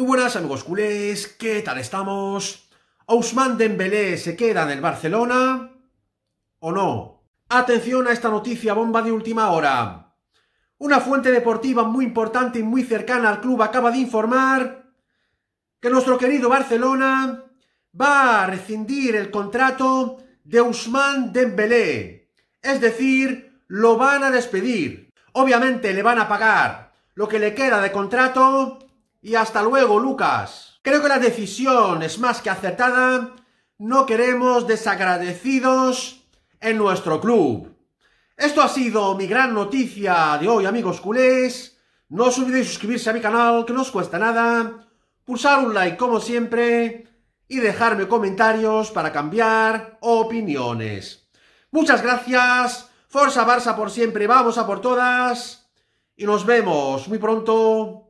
Muy buenas amigos culés, ¿qué tal estamos? ¿Ousmane Dembélé se queda en el Barcelona o no? Atención a esta noticia bomba de última hora. Una fuente deportiva muy importante y muy cercana al club acaba de informar que nuestro querido Barcelona va a rescindir el contrato de Ousmane Dembélé. Es decir, lo van a despedir. Obviamente le van a pagar lo que le queda de contrato y hasta luego, Lucas. Creo que la decisión es más que acertada. No queremos desagradecidos en nuestro club. Esto ha sido mi gran noticia de hoy, amigos culés. No os olvidéis suscribirse a mi canal, que no os cuesta nada. Pulsar un like, como siempre. Y dejarme comentarios para cambiar opiniones. Muchas gracias. Forza Barça por siempre. Vamos a por todas. Y nos vemos muy pronto